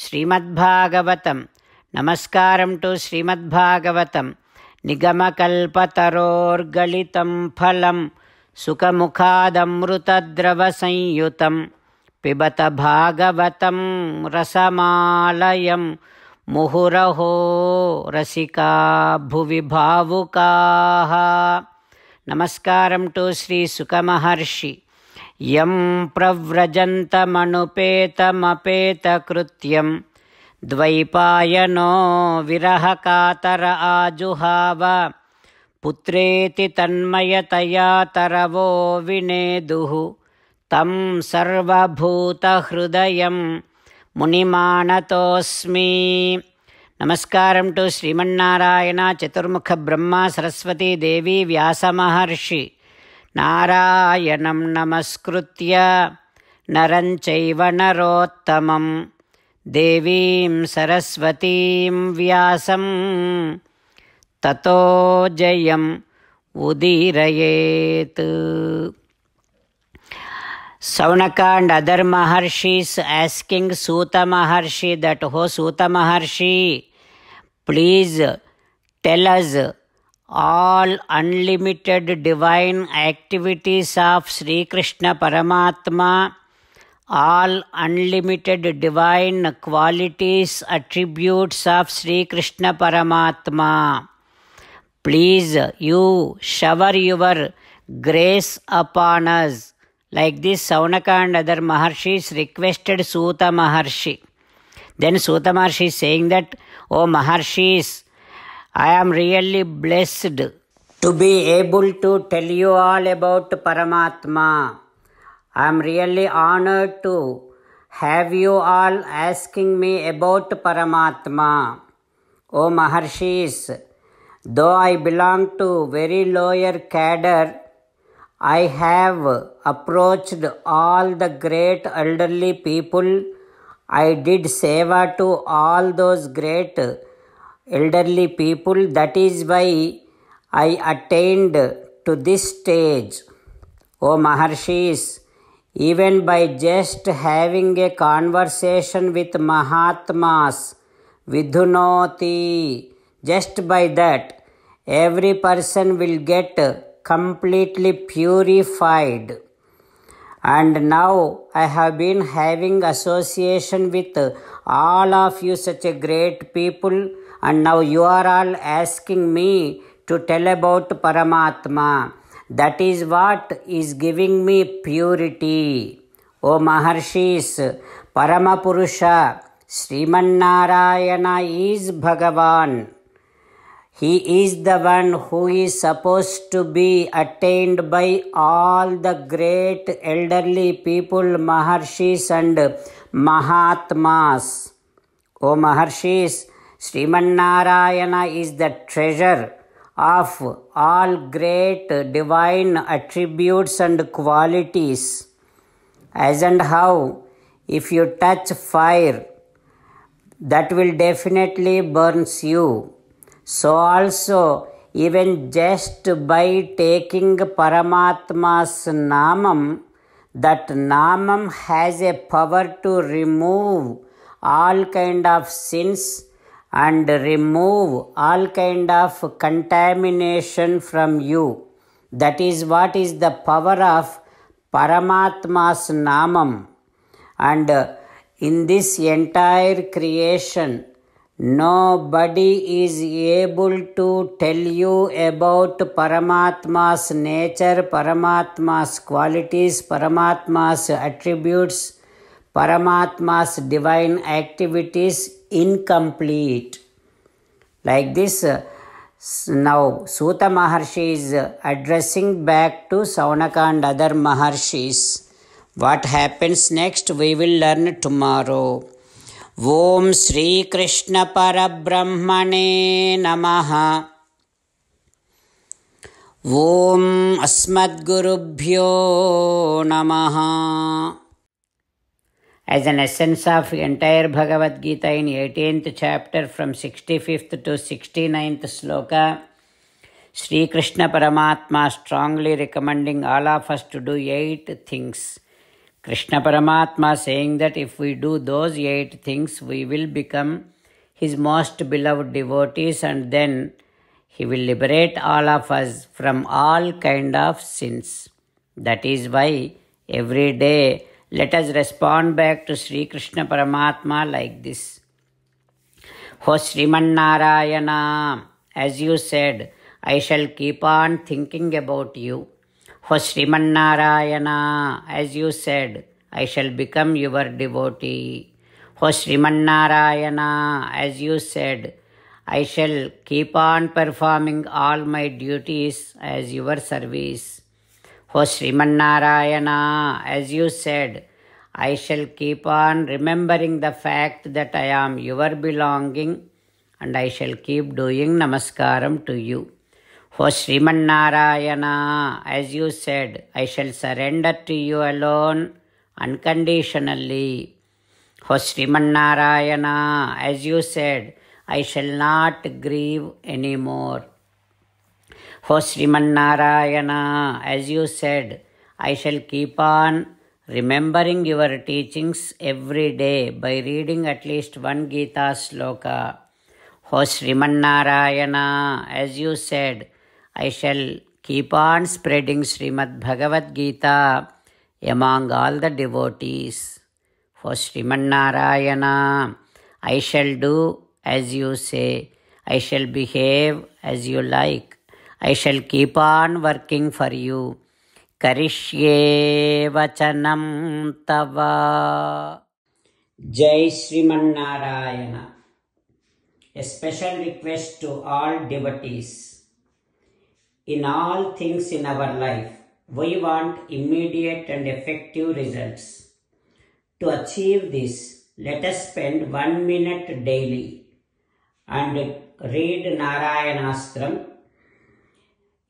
श्रीमद्भागवतं नमस्कारं टु श्रीमद्भागवतं निगमकल्पतरोर्गलितं फलं सुखमुखादमृतद्रवसंयुतं पिबत भागवतं रसमालयं मुहुरहो रसिका भुवि भावुकाः नमस्कारं टु श्रीसुखमहर्षि यं प्रव्रजन्तमनुपेतमपेतकृत्यं द्वैपायनो विरहकातर आजुहाव पुत्रेति तन्मयतया तरवो विनेदुः तं सर्वभूतहृदयं मुनिमानतोऽस्मि नमस्कारं टु व्यासमहर्षि नारायणं नमस्कृत्य नरं चैव नरोत्तमं देवीं सरस्वतीं व्यासं ततो जयम् उदीरयेत् Saunaka and other Maharshis asking Suta Maharshi that, Ho Suta Maharshi, please tell us all unlimited divine activities of Sri Krishna Paramatma, all unlimited divine qualities, attributes of Sri Krishna Paramatma. Please, you shower your grace upon us. Like this, Saunaka and other Maharshis requested Suta Maharshi. Then Suta Maharshi is saying that, O oh, Maharshis, I am really blessed to be able to tell you all about Paramatma. I am really honored to have you all asking me about Paramatma. O Maharshis, though I belong to very lower cadre, I have approached all the great elderly people. I did seva to all those great elderly people. That is why I attained to this stage. O Maharshis, even by just having a conversation with Mahatmas, Vidhunoti, just by that, every person will get completely purified. And now I have been having association with all of you, such a great people and now you are all asking me to tell about Paramatma. That is what is giving me purity. O Maharshis, Paramapurusha, Narayana is Bhagavan. He is the one who is supposed to be attained by all the great elderly people, Maharshis and Mahatmas. O Maharshis, Sriman is the treasure of all great divine attributes and qualities. As and how, if you touch fire, that will definitely burns you. So also, even just by taking Paramatma's namam, that namam has a power to remove all kind of sins and remove all kind of contamination from you. That is what is the power of Paramatma's Namam. And in this entire creation, nobody is able to tell you about Paramatma's nature, Paramatma's qualities, Paramatma's attributes, Paramatma's divine activities incomplete. Like this, uh, now Suta Maharshi is uh, addressing back to Saunaka and other Maharshis. What happens next, we will learn tomorrow. Sri Krishna Namaha. श्रीकृष्णपरब्रह्मणे Asmat Guru Bhio Namaha as an essence of entire Bhagavad Gita in 18th chapter from 65th to 69th sloka, Sri Krishna Paramatma strongly recommending all of us to do eight things. Krishna Paramatma saying that if we do those eight things, we will become his most beloved devotees and then he will liberate all of us from all kind of sins. That is why every day let us respond back to Sri Krishna Paramatma like this. O Srimannarayana, as you said, I shall keep on thinking about you. O Srimannarayana, as you said, I shall become your devotee. O Srimannarayana, as you said, I shall keep on performing all my duties as your service. O oh, Sriman as you said, I shall keep on remembering the fact that I am your belonging and I shall keep doing namaskaram to you. O oh, Sriman as you said, I shall surrender to you alone unconditionally. O oh, Sriman as you said, I shall not grieve anymore. For Srimannarayana, as you said, I shall keep on remembering your teachings every day by reading at least one Gita sloka. O Srimannarayana, as you said, I shall keep on spreading Srimad Bhagavad Gita among all the devotees. For Srimannarayana, I shall do as you say, I shall behave as you like. I shall keep on working for you. కరిష్యే వచనం తవ జై Srimannarayana a special request to all devotees in all things in our life we want immediate and effective results to achieve this let us spend one minute daily and read Narayanastram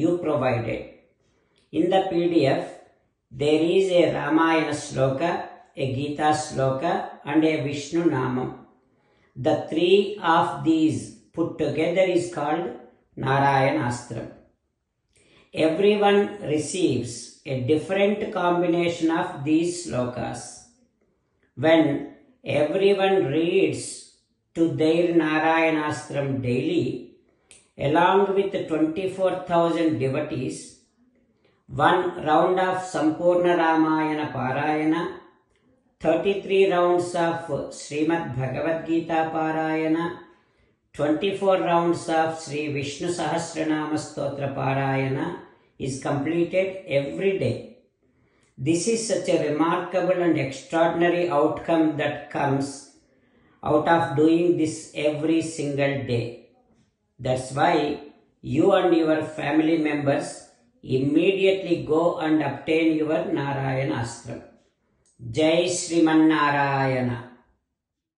you provided. In the PDF, there is a Ramayana sloka, a Gita sloka and a Vishnu Namam. The three of these put together is called Narayanastram. Everyone receives a different combination of these slokas. When everyone reads to their Narayanastram daily, along with 24,000 devotees, one round of Sampurna Ramayana Parayana, 33 rounds of Srimad Bhagavad Gita Parayana, 24 rounds of Sri Vishnu Sahasranama Stotra Parayana is completed every day. This is such a remarkable and extraordinary outcome that comes out of doing this every single day. That's why you and your family members immediately go and obtain your Narayana Astra. Jai Srimannarayana.